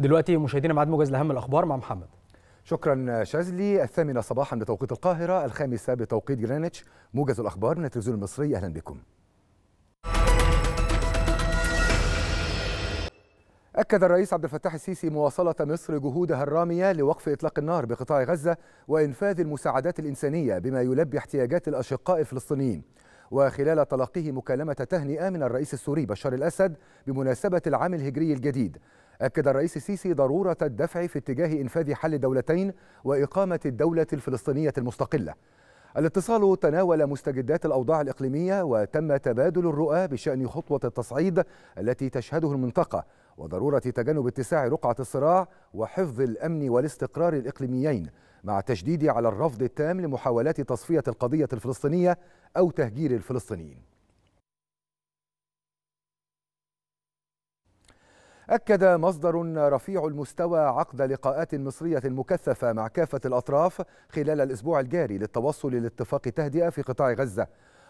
دلوقتي مشاهدينا معاد موجز لاهم الاخبار مع محمد شكرا شاذلي الثامنة صباحا بتوقيت القاهرة الخامسة بتوقيت جرينتش موجز الأخبار من التلفزيون المصري أهلا بكم أكد الرئيس عبد الفتاح السيسي مواصلة مصر جهودها الرامية لوقف إطلاق النار بقطاع غزة وإنفاذ المساعدات الإنسانية بما يلبي احتياجات الأشقاء الفلسطينيين وخلال تلقيه مكالمة تهنئة من الرئيس السوري بشار الأسد بمناسبة العام الهجري الجديد أكد الرئيس السيسي ضرورة الدفع في اتجاه إنفاذ حل الدولتين وإقامة الدولة الفلسطينية المستقلة الاتصال تناول مستجدات الأوضاع الإقليمية وتم تبادل الرؤى بشأن خطوة التصعيد التي تشهده المنطقة وضرورة تجنب اتساع رقعة الصراع وحفظ الأمن والاستقرار الإقليميين مع التشديد على الرفض التام لمحاولات تصفية القضية الفلسطينية أو تهجير الفلسطينيين أكد مصدر رفيع المستوى عقد لقاءات مصرية مكثفة مع كافة الأطراف خلال الأسبوع الجاري للتوصل لاتفاق تهدئة في قطاع غزة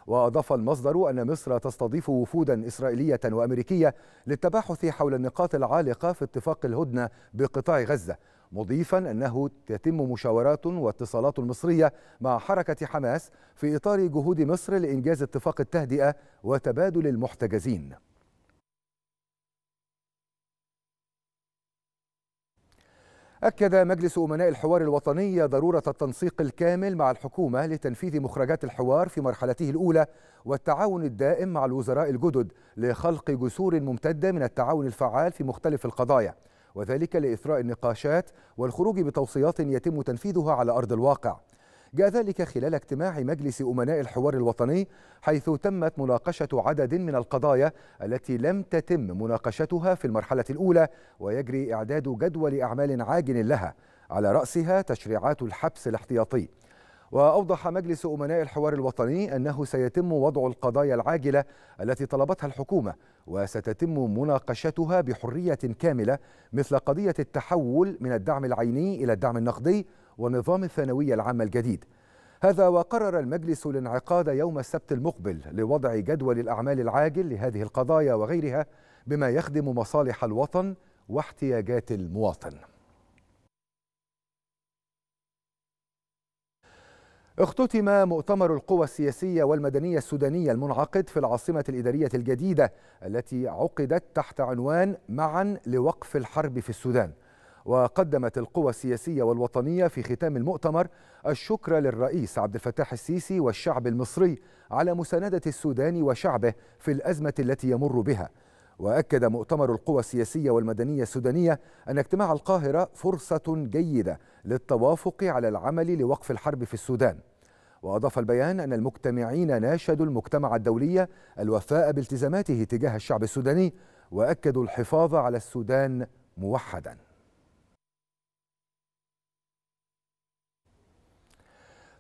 وأضاف المصدر أن مصر تستضيف وفودا إسرائيلية وأمريكية للتباحث حول النقاط العالقة في اتفاق الهدنة بقطاع غزة مضيفا أنه تتم مشاورات واتصالات مصرية مع حركة حماس في إطار جهود مصر لإنجاز اتفاق التهدئة وتبادل المحتجزين أكد مجلس أمناء الحوار الوطني ضرورة التنسيق الكامل مع الحكومة لتنفيذ مخرجات الحوار في مرحلته الأولى والتعاون الدائم مع الوزراء الجدد لخلق جسور ممتدة من التعاون الفعال في مختلف القضايا وذلك لإثراء النقاشات والخروج بتوصيات يتم تنفيذها على أرض الواقع جاء ذلك خلال اجتماع مجلس أمناء الحوار الوطني حيث تمت مناقشة عدد من القضايا التي لم تتم مناقشتها في المرحلة الأولى ويجري إعداد جدول أعمال عاجل لها على رأسها تشريعات الحبس الاحتياطي وأوضح مجلس أمناء الحوار الوطني أنه سيتم وضع القضايا العاجلة التي طلبتها الحكومة وستتم مناقشتها بحرية كاملة مثل قضية التحول من الدعم العيني إلى الدعم النقدي ونظام الثانوية العامة الجديد هذا وقرر المجلس الانعقاد يوم السبت المقبل لوضع جدول الأعمال العاجل لهذه القضايا وغيرها بما يخدم مصالح الوطن واحتياجات المواطن اختتم مؤتمر القوى السياسية والمدنية السودانية المنعقد في العاصمة الإدارية الجديدة التي عقدت تحت عنوان معا لوقف الحرب في السودان وقدمت القوى السياسية والوطنية في ختام المؤتمر الشكر للرئيس عبد الفتاح السيسي والشعب المصري على مساندة السودان وشعبه في الأزمة التي يمر بها وأكد مؤتمر القوى السياسية والمدنية السودانية أن اجتماع القاهرة فرصة جيدة للتوافق على العمل لوقف الحرب في السودان وأضاف البيان أن المجتمعين ناشدوا المجتمع الدولي الوفاء بالتزاماته تجاه الشعب السوداني وأكدوا الحفاظ على السودان موحداً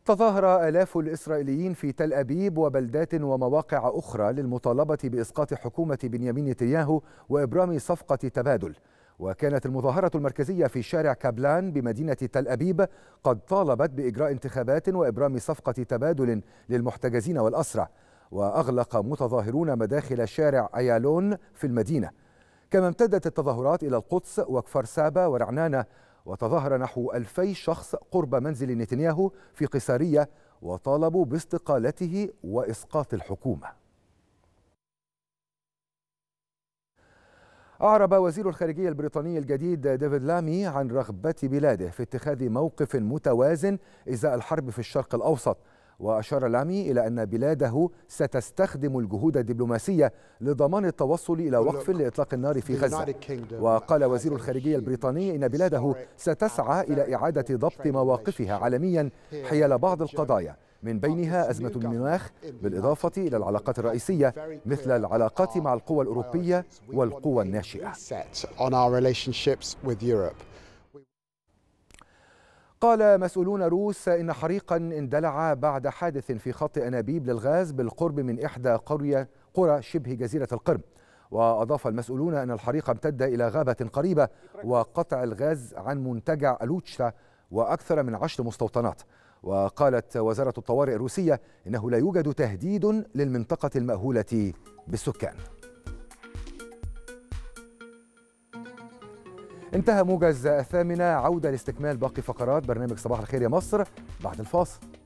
تظاهر آلاف الإسرائيليين في تل أبيب وبلدات ومواقع أخرى للمطالبة بإسقاط حكومة بنيامين نتنياهو وإبرام صفقة تبادل وكانت المظاهرة المركزية في شارع كابلان بمدينة تل أبيب قد طالبت بإجراء انتخابات وإبرام صفقة تبادل للمحتجزين والأسرى وأغلق متظاهرون مداخل شارع أيالون في المدينة كما امتدت التظاهرات إلى القدس وكفر سابا ورعنانة وتظاهر نحو ألفي شخص قرب منزل نتنياهو في قيصرية وطالبوا باستقالته وإسقاط الحكومة أعرب وزير الخارجية البريطاني الجديد ديفيد لامي عن رغبة بلاده في اتخاذ موقف متوازن إزاء الحرب في الشرق الأوسط وأشار لامي إلى أن بلاده ستستخدم الجهود الدبلوماسية لضمان التوصل إلى وقف لإطلاق النار في غزة وقال وزير الخارجية البريطاني إن بلاده ستسعى إلى إعادة ضبط مواقفها عالميا حيال بعض القضايا من بينها أزمة المناخ بالإضافة إلى العلاقات الرئيسية مثل العلاقات مع القوى الأوروبية والقوى الناشئة قال مسؤولون روس إن حريقا اندلع بعد حادث في خط أنابيب للغاز بالقرب من إحدى قرية قرى شبه جزيرة القرم وأضاف المسؤولون أن الحريق امتد إلى غابة قريبة وقطع الغاز عن منتجع ألوتشا وأكثر من عشر مستوطنات وقالت وزارة الطوارئ الروسية إنه لا يوجد تهديد للمنطقة المأهولة بالسكان انتهى موجز الثامنة عودة لاستكمال باقي فقرات برنامج صباح الخير يا مصر بعد الفاصل